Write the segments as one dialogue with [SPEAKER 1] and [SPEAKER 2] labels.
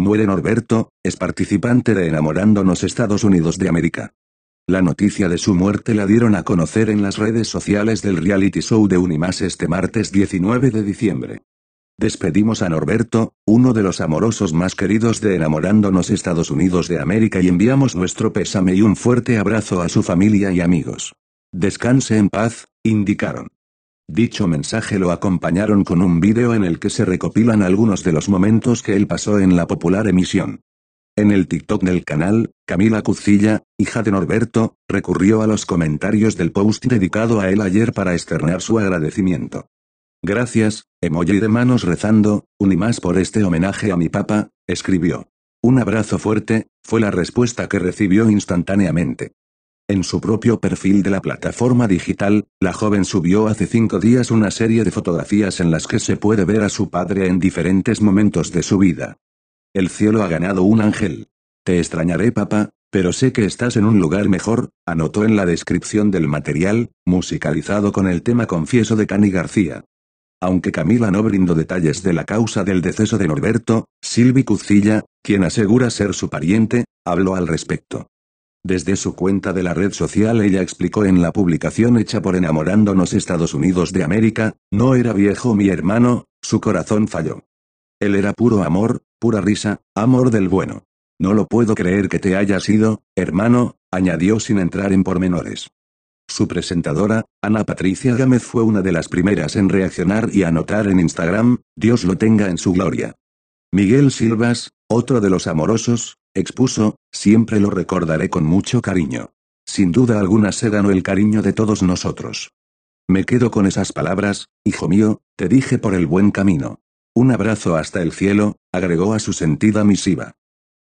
[SPEAKER 1] Muere Norberto, es participante de Enamorándonos Estados Unidos de América. La noticia de su muerte la dieron a conocer en las redes sociales del reality show de Unimas este martes 19 de diciembre. Despedimos a Norberto, uno de los amorosos más queridos de Enamorándonos Estados Unidos de América y enviamos nuestro pésame y un fuerte abrazo a su familia y amigos. Descanse en paz, indicaron. Dicho mensaje lo acompañaron con un vídeo en el que se recopilan algunos de los momentos que él pasó en la popular emisión. En el TikTok del canal, Camila Cucilla, hija de Norberto, recurrió a los comentarios del post dedicado a él ayer para externar su agradecimiento. Gracias, emoji de manos rezando, más por este homenaje a mi papá, escribió. Un abrazo fuerte, fue la respuesta que recibió instantáneamente. En su propio perfil de la plataforma digital, la joven subió hace cinco días una serie de fotografías en las que se puede ver a su padre en diferentes momentos de su vida. El cielo ha ganado un ángel. Te extrañaré papá, pero sé que estás en un lugar mejor, anotó en la descripción del material, musicalizado con el tema Confieso de Cani García. Aunque Camila no brindó detalles de la causa del deceso de Norberto, Silvi Cucilla, quien asegura ser su pariente, habló al respecto. Desde su cuenta de la red social ella explicó en la publicación hecha por Enamorándonos Estados Unidos de América, no era viejo mi hermano, su corazón falló. Él era puro amor, pura risa, amor del bueno. No lo puedo creer que te haya sido, hermano, añadió sin entrar en pormenores. Su presentadora, Ana Patricia Gámez, fue una de las primeras en reaccionar y anotar en Instagram, Dios lo tenga en su gloria. Miguel Silvas, otro de los amorosos, expuso, siempre lo recordaré con mucho cariño. Sin duda alguna se ganó el cariño de todos nosotros. Me quedo con esas palabras, hijo mío, te dije por el buen camino. Un abrazo hasta el cielo, agregó a su sentida misiva.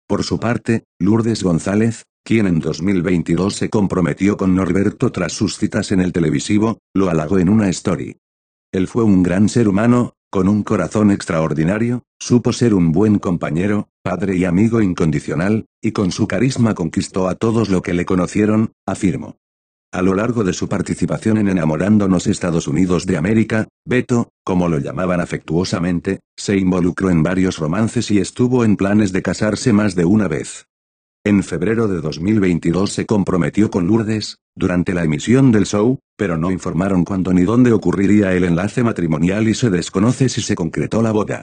[SPEAKER 1] Por su parte, Lourdes González, quien en 2022 se comprometió con Norberto tras sus citas en el televisivo, lo halagó en una story. Él fue un gran ser humano, con un corazón extraordinario, supo ser un buen compañero, padre y amigo incondicional, y con su carisma conquistó a todos los que le conocieron, afirmó. A lo largo de su participación en Enamorándonos Estados Unidos de América, Beto, como lo llamaban afectuosamente, se involucró en varios romances y estuvo en planes de casarse más de una vez. En febrero de 2022 se comprometió con Lourdes, durante la emisión del show, pero no informaron cuándo ni dónde ocurriría el enlace matrimonial y se desconoce si se concretó la boda.